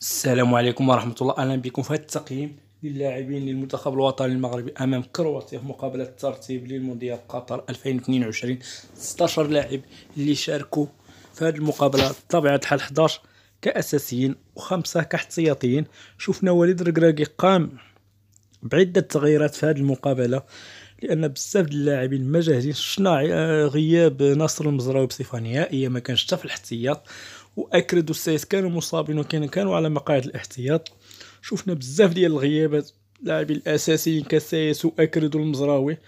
السلام عليكم ورحمة الله أهلا بكم في هذا التقييم للاعبين للمنتخب الوطني المغربي أمام كرواتيا في مقابلة الترتيب للمونديال قطر 2022 16 لاعب اللي شاركوا في هذه المقابلة بطبيعة الحال 11 كأساسيين وخمسة كاحتياطيين شفنا وليد الركراكي قام بعدة تغييرات في هذه المقابلة لان بزاف اللاعبين ما جاهزين شفنا غياب ناصر المزراوي بصفه نهائيه ما كانش حتى في الاحتياط واكرد والسايس كانوا مصابين وكان كانوا على مقاعد الاحتياط شفنا بزاف ديال الغيابات لاعبين الاساسيين كسايس واكرد والمزراوي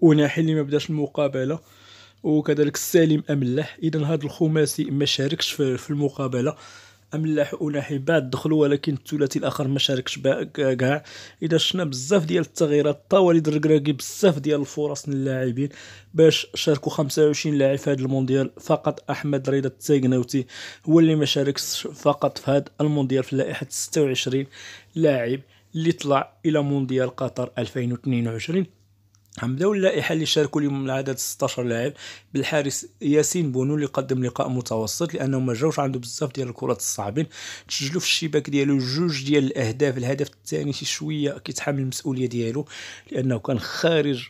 وناحي اللي ما بداش المقابله وكذلك السالم املح اذا هذا الخماسي ما شاركش في المقابله املاحون حباد دخلوا ولكن الثلاثي الاخر ما شاركش كاع اذا شفنا بزاف ديال التغييرات طا دركراكي الركراكي بزاف ديال الفرص للاعبين باش شاركوا 25 لاعب في هذا المونديال فقط احمد رضا التاغناوتي هو اللي ما شاركش فقط في هذا المونديال في لائحه 26 لاعب اللي طلع الى مونديال قطر 2022 عم بداو اللائحه اللي شاركوا اليوم من 16 لاعب بالحارس ياسين بونو اللي قدم لقاء متوسط لانه ما جاوش عنده بزاف ديال الكرات الصعبين تسجلوا في الشباك ديالو جوج ديال الاهداف الهدف الثاني شي شويه كيتحمل المسؤوليه ديالو لانه كان خارج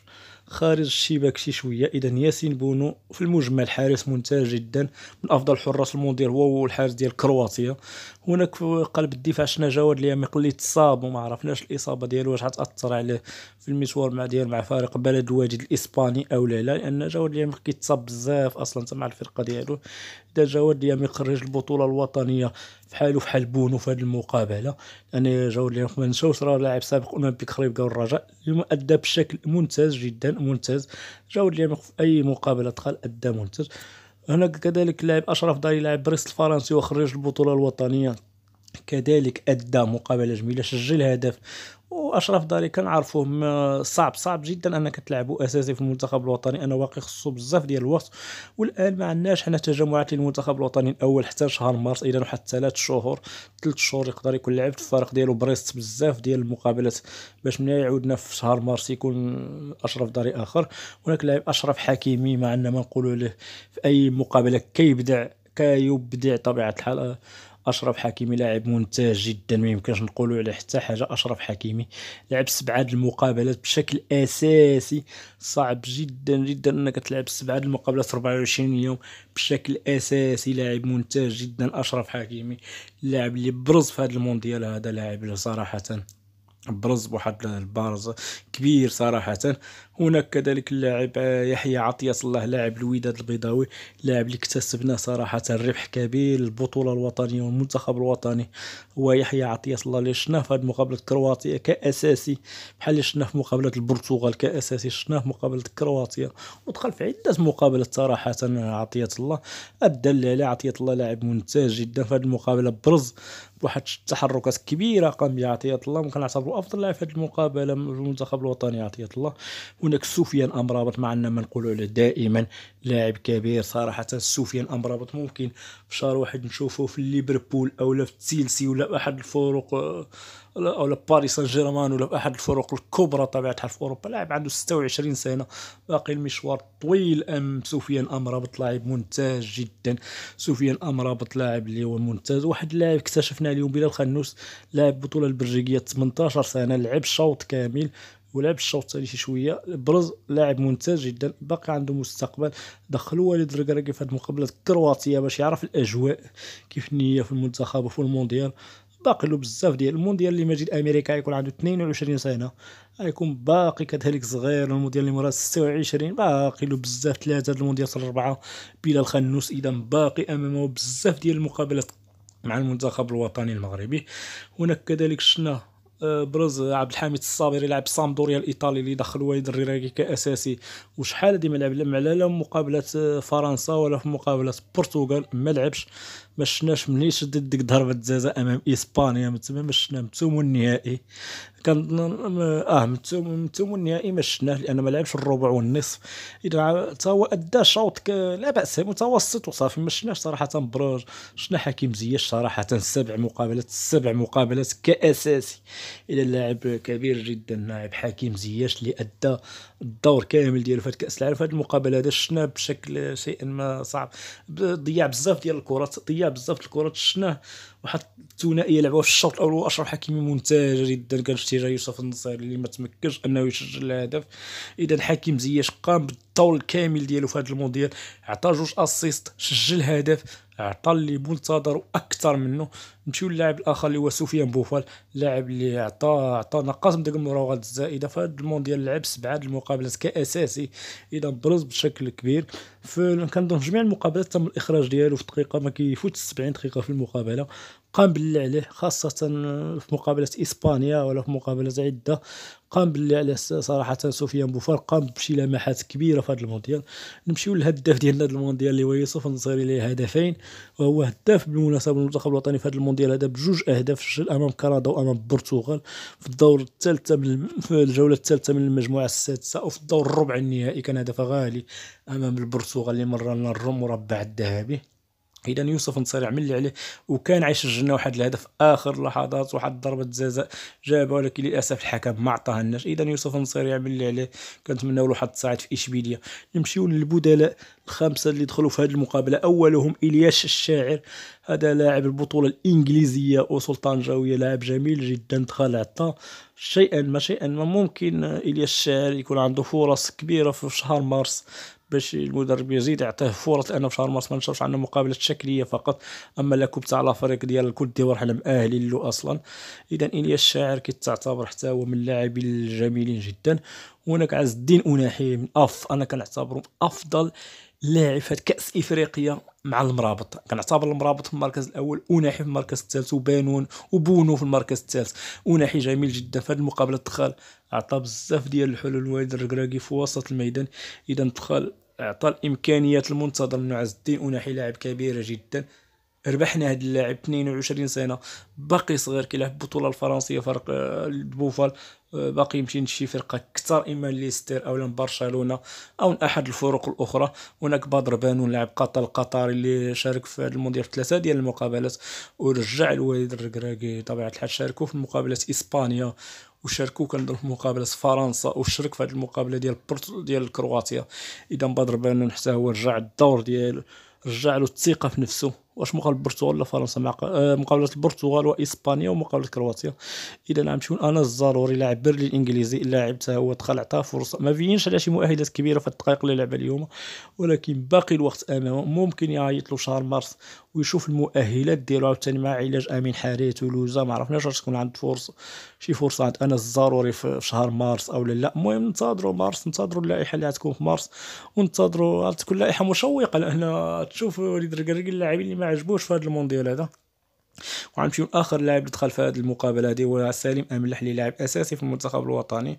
خارج الشباك شي شويه اذا ياسين بونو في المجمل حارس ممتاز جدا من افضل حراس المونديال هو والحارس ديال كرواتيا هناك في قلب الدفاع شنا جواد اليميق اللي تصاب وما عرفناش الاصابه ديالو واش غتاثر عليه في المشوار مع ديال مع فريق بلد الواجد الاسباني او لا لا لان جواد اليميق كيتصاب بزاف اصلا مع الفرقه ديالو اذا جواد اليميق خرج البطوله الوطنيه في حاله في حال بونو في هذه المقابله لان يعني جواد اليميق ما نساوش راه لاعب سابق اولمبيك خريبكا والرجاء اللي ادى بشكل ممتاز جدا منتج جاود لي في اي مقابله دخل ادى منتج هناك كذلك اللاعب اشرف داري لاعب بريست الفرنسي وخرج البطوله الوطنيه كذلك ادى مقابله جميله سجل هدف واشرف داري كنعرفوه صعب صعب جدا انك تلعبوا اساسي في المنتخب الوطني انا واقي خصو بزاف ديال الوقت والان ما عندناش حنا تجمعات للمنتخب الوطني الاول حتى شهر مارس اذا حتى ثلاث شهور ثلاث شهور يقدر يكون لعب الفريق ديالو بريست بزاف ديال المقابلات باش ملي يعودنا في شهر مارس يكون اشرف داري اخر هناك لاعب اشرف حكيمي ما عندنا ما نقولوا له في اي مقابله كيبدع كيبدع طبيعه الحال اشرف حكيمي لاعب ممتاز جدا ما يمكنش نقولوا عليه حتى حاجه اشرف حكيمي لعب سبعه المقابلات بشكل اساسي صعب جدا جدا انك تلعب سبعه المقابلات 24 يوم بشكل اساسي لاعب ممتاز جدا اشرف حكيمي اللاعب اللي برز في هذا المونديال هذا لاعب صراحه برز بواحد البارز كبير صراحه هناك كذلك اللاعب آه، يحيى عطية الله لاعب الوداد البيضاوي لاعب اللي اكتسبنا صراحة ربح كبير البطولة الوطنية والمنتخب الوطني هو يحيى عطية الله اللي شفناه في مقابلة كرواتيا كأساسي بحال اللي شفناه في مقابلة البرتغال كأساسي شفناه في مقابلة كرواتيا ودخل في عدة مقابلات صراحة عطية الله أدى اللي عطية الله لاعب ممتاز جدا في هذه المقابلة برز بواحد التحركات كبيرة قام بها عطية الله وكنعتبرو أفضل لاعب في هذه المقابلة المنتخب الوطني عطية الله هناك سفيان امرابط معنا ما نقولوا عليه دائما لاعب كبير صراحه سفيان امرابط ممكن في شهر واحد نشوفه في ليفربول او لا في تشيلسي ولا في احد الفرق او باريس سان جيرمان ولا في احد الفرق الكبرى طبيعه الحال في اوروبا لاعب عنده 26 سنه باقي المشوار طويل ام سفيان امرابط لاعب ممتاز جدا سفيان امرابط لاعب اللي هو ممتاز واحد لاعب اكتشفنا اليوم بلال خنوس لاعب بطوله البلجيكيه 18 سنه لعب شوط كامل ولعب الشوط الثاني شي شويه برز لاعب ممتاز جدا باقي عنده مستقبل دخلوا وليد الركراكي في هذه المقابله الكرواتيه باش يعرف الاجواء كيف النيه في المنتخب وفي المونديال باقي له بزاف ديال المونديال اللي ماجي الامريكا يكون عنده 22 سنه غيكون باقي كذلك صغير المونديال اللي مرات 26 باقي له بزاف ثلاثه المونديال الاربعه بلا الخنوس اذا باقي امامه بزاف ديال المقابلات مع المنتخب الوطني المغربي هناك كذلك شنا آه، برز عبد الحميد الصابر يلعب سامدوريا الايطالي اللي دخل وايد الريراكي كاساسي وشحال هذه ما لعب لا مقابله آه، فرنسا ولا في مقابله البرتغال ما لعبش ما شفناش مني شدت ديك ضربه الجزاء امام اسبانيا من تما ما شفنا من الثمن النهائي كان اه من الثمن النهائي ما شفناه لان ما لعبش الربع والنصف اذا تا هو ادى شوط لا باس متوسط وصافي ما شفناش صراحه بروج شفنا حكيم زياش صراحه سبع مقابلات سبع مقابلات كاساسي الى لاعب كبير جدا لاعب حكيم زياش اللي ادى الدور كامل ديالو في كاس العالم في المقابله هذا شفناه بشكل شيئا ما صعب ضيع بزاف ديال الكرات ضيع بزاف الكرات شفناه واحد الثنائيه لعبوها في الشوط الاول واشرف حكيمي ممتازه جدا كان شتيها يوسف النصيري اللي ما تمكنش انه يسجل الهدف اذا حكيم زياش قام بالطول الكامل ديالو في هذا المونديال عطى جوج اسيست سجل هدف عطى اللي منتظر اكثر منه نمشيو للاعب الاخر اللي هو سفيان بوفال اللاعب اللي عطى عطى نقص من ديك المراوغات الزائده في هذا المونديال لعب سبعه المقابلات كاساسي اذا برز بشكل كبير فكنظن جميع المقابلات تم الاخراج ديالو في دقيقه ما كيفوتش 70 دقيقه في المقابله قام باللي عليه خاصة في مقابلة إسبانيا ولا في مقابلة عدة قام باللي عليه صراحة سفيان بوفار قام بشي لمحات كبيرة في هذا المونديال نمشيو للهداف ديال هذا المونديال اللي هو يوسف النصيري اللي هدفين وهو هداف بالمناسبة المنتخب الوطني في هذا المونديال هذا بجوج أهداف سجل أمام كندا وأمام البرتغال في الدور الثالثة من الجولة الثالثة من المجموعة السادسة وفي الدور الربع النهائي كان هدف غالي أمام البرتغال اللي مر لنا الرم مربع الذهبي اذا يوسف نصير عمل اللي عليه وكان عايش الجنه واحد الهدف اخر لحظات واحد ضربه جزاء جابها ولكن للاسف الحكم ما عطاها لناش اذا يوسف نصير يعمل اللي عليه كنتمنوا له واحد التصاعد في اشبيليه نمشيو للبدلاء الخمسه اللي دخلوا في هذه المقابله اولهم الياش الشاعر هذا لاعب البطوله الانجليزيه وسلطان جاويه لاعب جميل جدا دخل عطا شيئا ما شيئا ما ممكن الياس الشاعر يكون عنده فرص كبيره في شهر مارس باش المدرب يزيد يعطيه فرص لانه في شهر مارس ما نشرش عندنا مقابلة شكلية فقط اما لا كوب تاع لافريق ديال الكوت ديوار حنا مأهلين له اصلا اذا ايليا الشاعر تعتبر حتى هو من اللاعبين الجميلين جدا وهناك عز الدين اوناحي من اف انا كنعتبره افضل لاعب في كاس افريقيا مع المرابط كنعتبر المرابط في المركز الاول وناحي في المركز الثالث وبانون وبونو في المركز الثالث وناحي جميل جدا في هذه المقابله دخل عطى بزاف ديال الحلول لوالد الركراكي في وسط الميدان اذا دخل اعطى الامكانيات المنتظر من عز الدين وناحي لاعب كبير جدا ربحنا هاد اللاعب 22 سنه باقي صغير كيلعب البطوله الفرنسيه فرق آه، البوفال آه، باقي يمشي لشي فرقه كثر اما ليستر او برشلونه او احد الفرق الاخرى هناك بدر بانون لاعب قطر القطري اللي شارك في المونديال ثلاثه ديال المقابلات ورجع الوالد الركراكي طبيعه الحال شاركوا في مقابله اسبانيا وشاركوا كنظن في مقابله فرنسا وشارك في هذه المقابله ديال ديال كرواتيا اذا بدر بانون حتى هو رجع الدور ديالو رجع له الثقه في نفسه واش مقابله البرتغال ولا فرنسا مع آه، مقابله البرتغال واسبانيا ومقابله كرواتيا اذا عم تكون انا الضروري لاعب برلي الانجليزي اللاعب حتى هو دخل عطاه فرصه ما بينش على شي مؤهلات كبيره في الدقائق اللي لعبها اليوم ولكن باقي الوقت امامه ممكن يعيط له شهر مارس ويشوف المؤهلات ديالو عاوتاني مع علاج امين حارث ولوزه ما عرفناش واش تكون عند فرصه شي فرصه عند انس الضروري في شهر مارس او لا المهم ننتظروا مارس ننتظروا اللائحه اللي غتكون في مارس وننتظروا تكون لائحه مشوقه لان تشوف وليد الكركي اللاعبين اللي ما عجبوش في هذا المونديال هذا وغنمشيو لاخر لاعب اللي دخل في هذه المقابله هذه هو سليم اللي لاعب اساسي في المنتخب الوطني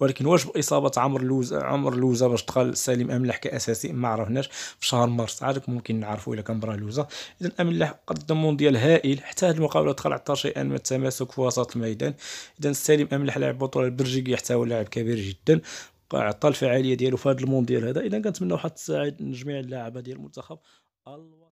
ولكن واش باصابه عمر لوز عمر لوزا باش دخل سليم املح كاساسي ما عرفناش في شهر مارس عاد ممكن نعرفوا الا كان برا لوزا اذا املح قدم مونديال هائل حتى هذه المقابله دخل عطى شيئا من التماسك في وسط الميدان اذا سليم املح لاعب بطوله حتى هو لاعب كبير جدا عطى الفعاليه ديالو في هذا المونديال هذا اذا كنتمناو حتى تساعد جميع اللاعبه ديال المنتخب